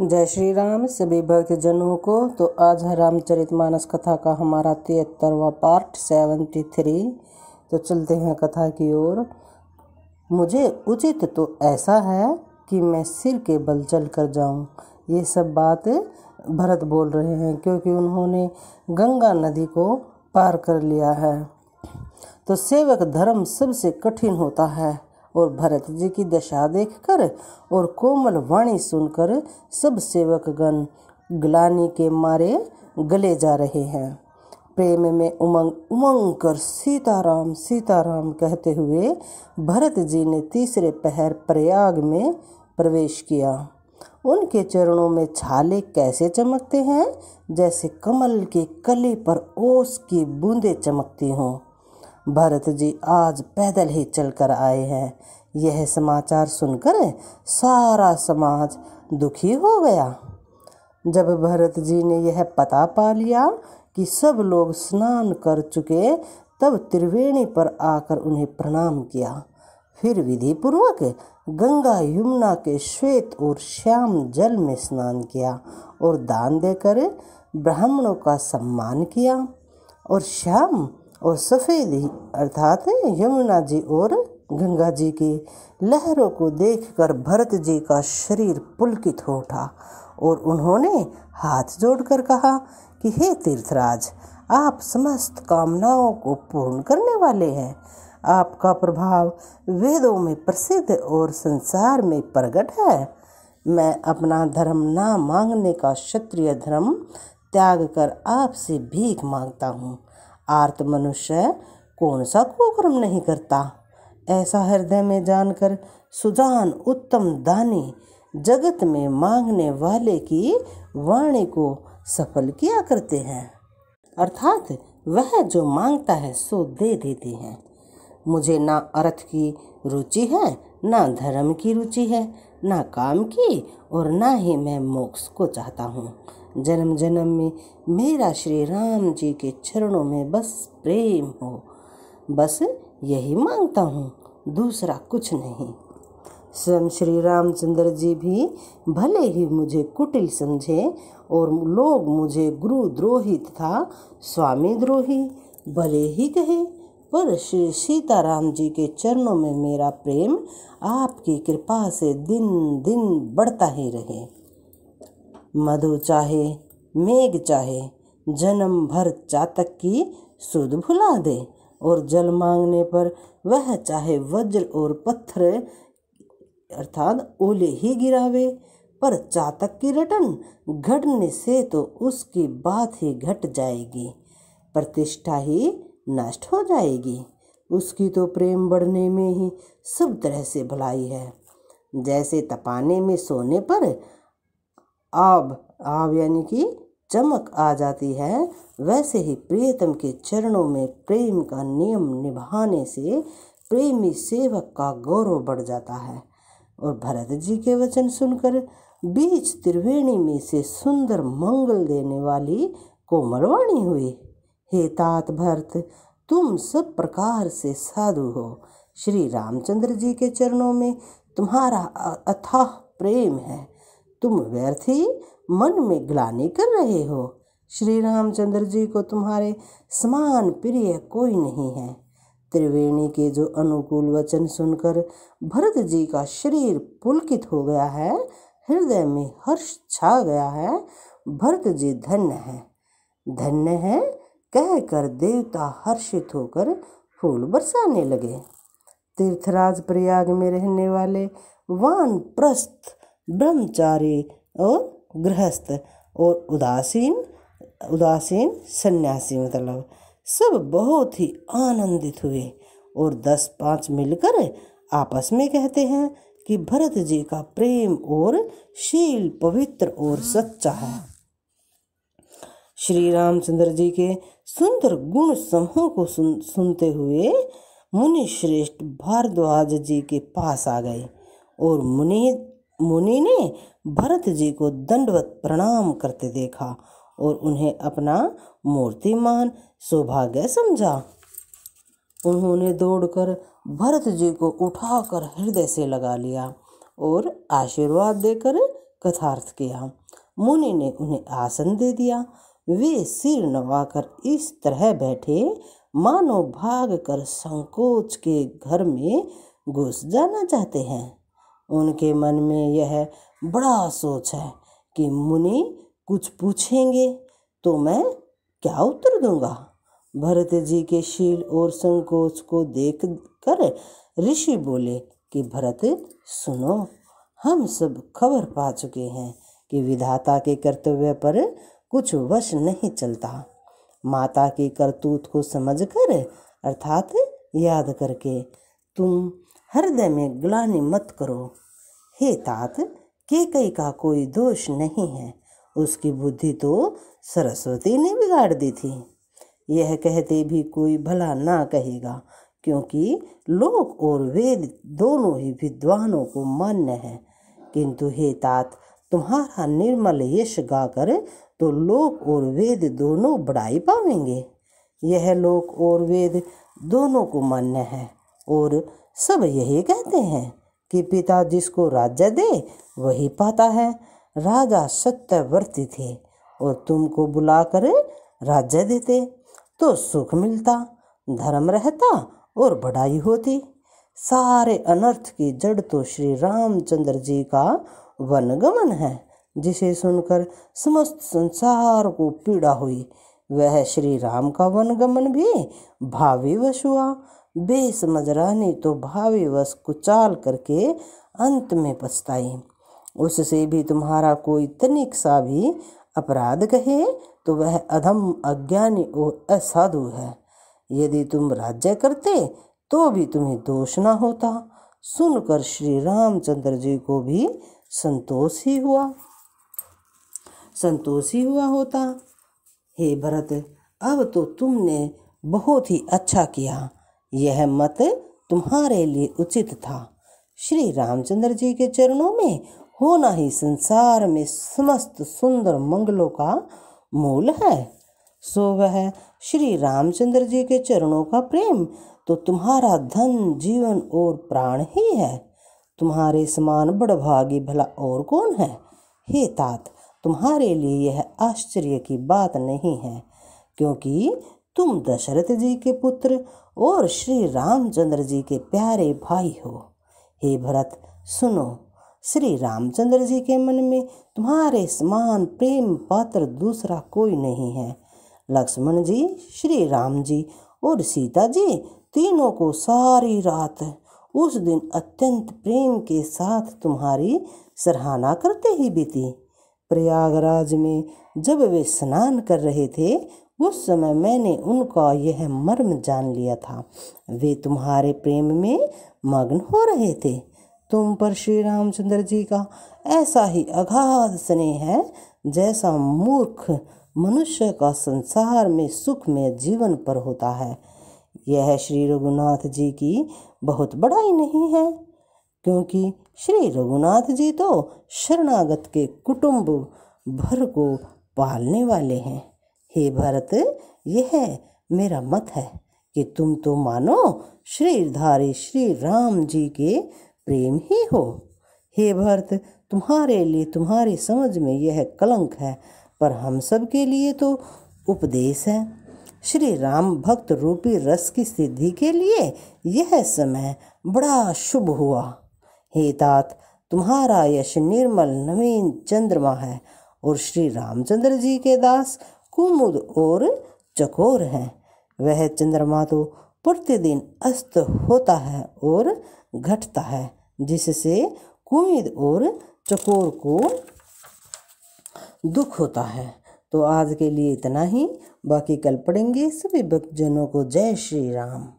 जय श्री राम सभी भक्तजनों को तो आज है रामचरित मानस कथा का हमारा तिहत्तरवा पार्ट सेवेंटी थ्री तो चलते हैं कथा की ओर मुझे उचित तो ऐसा है कि मैं सिर के बल चल कर जाऊँ ये सब बात भरत बोल रहे हैं क्योंकि उन्होंने गंगा नदी को पार कर लिया है तो सेवक धर्म सबसे कठिन होता है और भरत जी की दशा देखकर और कोमल वाणी सुनकर सब सेवकगण ग्लानी के मारे गले जा रहे हैं प्रेम में उमंग उमंग कर सीताराम सीताराम कहते हुए भरत जी ने तीसरे पहर प्रयाग में प्रवेश किया उनके चरणों में छाले कैसे चमकते हैं जैसे कमल के कली पर ओस की बूंदें चमकती हों भरत जी आज पैदल ही चलकर आए हैं यह समाचार सुनकर सारा समाज दुखी हो गया जब भरत जी ने यह पता पा लिया कि सब लोग स्नान कर चुके तब त्रिवेणी पर आकर उन्हें प्रणाम किया फिर विधि पूर्वक गंगा यमुना के श्वेत और श्याम जल में स्नान किया और दान देकर ब्राह्मणों का सम्मान किया और श्याम और सफ़ेदी अर्थात यमुना जी और गंगा जी की लहरों को देखकर भरत जी का शरीर पुलकित हो उठा और उन्होंने हाथ जोड़कर कहा कि हे तीर्थराज आप समस्त कामनाओं को पूर्ण करने वाले हैं आपका प्रभाव वेदों में प्रसिद्ध और संसार में प्रकट है मैं अपना धर्म ना मांगने का क्षत्रिय धर्म त्याग कर आपसे भीख मांगता हूँ आर्त मनुष्य कौन सा कुकर्म नहीं करता ऐसा हृदय में जानकर सुजान उत्तम दानी जगत में मांगने वाले की वाणी को सफल किया करते हैं अर्थात वह जो मांगता है सो दे देते हैं मुझे ना अर्थ की रुचि है ना धर्म की रुचि है ना काम की और ना ही मैं मोक्ष को चाहता हूँ जन्म जन्म में मेरा श्री राम जी के चरणों में बस प्रेम हो बस यही मांगता हूँ दूसरा कुछ नहीं स्वयं श्री रामचंद्र जी भी भले ही मुझे कुटिल समझे और लोग मुझे गुरु द्रोही तथा स्वामी द्रोही भले ही कहे पर श्री सीताराम जी के चरणों में मेरा प्रेम आपकी कृपा से दिन दिन बढ़ता ही रहे मधु चाहे मेघ चाहे जन्म भर चातक की सुध भुला दे और जल मांगने पर वह चाहे वज्र और पत्थर अर्थात ओले ही गिरावे पर चातक की रटन घटने से तो उसकी बात ही घट जाएगी प्रतिष्ठा ही नष्ट हो जाएगी उसकी तो प्रेम बढ़ने में ही सब तरह से भलाई है जैसे तपाने में सोने पर आब आब यानी कि चमक आ जाती है वैसे ही प्रियतम के चरणों में प्रेम का नियम निभाने से प्रेमी सेवक का गौरव बढ़ जाता है और भरत जी के वचन सुनकर बीच त्रिवेणी में से सुंदर मंगल देने वाली कोमलवाणी हुई हे तात भरत तुम सब प्रकार से साधु हो श्री रामचंद्र जी के चरणों में तुम्हारा अथाह प्रेम है तुम व्यर्थ ही मन में ग्लानी कर रहे हो श्री रामचंद्र जी को तुम्हारे समान प्रिय कोई नहीं है त्रिवेणी के जो अनुकूल वचन सुनकर भरत जी का शरीर पुलकित हो गया है हृदय में हर्ष छा गया है भरत जी धन्य है धन्य है कहकर देवता हर्षित होकर फूल बरसाने लगे तीर्थराज प्रयाग में रहने वाले वान प्रस्थ ब्रह्मचारी और गृहस्थ और उदासीन उदासीन सन्यासी मतलब सब बहुत ही आनंदित हुए और दस पाँच मिलकर आपस में कहते हैं कि भरत जी का प्रेम और शील पवित्र और सच्चा है श्री रामचंद्र जी के सुंदर गुण समूह को सुन, सुनते हुए मुनि श्रेष्ठ भारद्वाज जी के पास आ गए और मुनि मुनि ने भरत जी को दंडवत प्रणाम करते देखा और उन्हें अपना मूर्तिमान सौभाग्य समझा उन्होंने दौड़कर भरत जी को उठाकर हृदय से लगा लिया और आशीर्वाद देकर कथार्थ किया मुनि ने उन्हें आसन दे दिया वे सिर नवाकर इस तरह बैठे मानो भाग कर संकोच के घर में घुस जाना चाहते हैं उनके मन में यह बड़ा सोच है कि मुनि कुछ पूछेंगे तो मैं क्या उत्तर दूंगा भरत जी के शील और संकोच को देख कर ऋषि बोले कि भरत सुनो हम सब खबर पा चुके हैं कि विधाता के कर्तव्य पर कुछ वश नहीं चलता माता की करतूत को समझकर अर्थात याद करके तुम हृदय में ग्लानी मत करो हे तात के कई का कोई दोष नहीं है उसकी बुद्धि तो सरस्वती ने बिगाड़ दी थी यह कहते भी कोई भला ना कहेगा क्योंकि लोक और वेद दोनों ही विद्वानों को मान्य है किंतु हे तात तुम्हारा निर्मल यश गाकर तो लोक और वेद दोनों बढ़ाई पावेंगे यह लोक और वेद दोनों को मान्य है और सब यही कहते हैं कि पिता जिसको राज्य दे वही पाता है राजा सत्यवर्ती थे और तुमको बुला कर राज्य देते तो सुख मिलता धर्म रहता और बढ़ाई होती सारे अनर्थ की जड़ तो श्री रामचंद्र जी का वनगमन है जिसे सुनकर समस्त संसार को पीड़ा हुई वह श्री राम का वनगमन भी भावी वश हुआ बेसमझ रानी तो वश कुचाल करके अंत में पछताई उससे भी तुम्हारा कोई तनिक सा भी अपराध कहे तो वह अधम अज्ञानी और असाधु है यदि तुम राज्य करते तो भी तुम्हें दोष ना होता सुनकर श्री रामचंद्र जी को भी संतोष ही हुआ संतोष ही हुआ होता हे भरत अब तो तुमने बहुत ही अच्छा किया यह मत तुम्हारे लिए उचित था श्री रामचंद्र जी के चरणों में होना ही संसार में समस्त सुंदर मंगलों का मूल है सो वह श्री रामचंद्र जी के चरणों का प्रेम तो तुम्हारा धन जीवन और प्राण ही है तुम्हारे समान बड़भागी भला और कौन है हे तात तुम्हारे लिए यह आश्चर्य की बात नहीं है क्योंकि तुम दशरथ जी के पुत्र और श्री रामचंद्र जी के प्यारे भाई हो हे भरत सुनो श्री रामचंद्र जी के मन में तुम्हारे समान प्रेम पात्र दूसरा कोई नहीं है लक्ष्मण जी श्री राम जी और सीता जी तीनों को सारी रात उस दिन अत्यंत प्रेम के साथ तुम्हारी सराहना करते ही बीती प्रयागराज में जब वे स्नान कर रहे थे उस समय मैंने उनका यह मर्म जान लिया था वे तुम्हारे प्रेम में मग्न हो रहे थे तुम पर श्री रामचंद्र जी का ऐसा ही अगाध स्नेह है जैसा मूर्ख मनुष्य का संसार में सुख में जीवन पर होता है यह श्री रघुनाथ जी की बहुत बड़ाई नहीं है क्योंकि श्री रघुनाथ जी तो शरणागत के कुटुंब भर को पालने वाले हैं हे भरत यह मेरा मत है कि तुम तो मानो श्रीधारी श्री राम जी के प्रेम ही हो हे भरत तुम्हारे लिए तुम्हारी समझ में यह कलंक है पर हम सब के लिए तो उपदेश है श्री राम भक्त रूपी रस की सिद्धि के लिए यह समय बड़ा शुभ हुआ हे तात तुम्हारा यश निर्मल नवीन चंद्रमा है और श्री रामचंद्र जी के दास कुमुद और चकोर है वह चंद्रमा तो प्रतिदिन अस्त होता है और घटता है जिससे कुमिद और चकोर को दुख होता है तो आज के लिए इतना ही बाकी कल पढ़ेंगे सभी भक्तजनों को जय श्री राम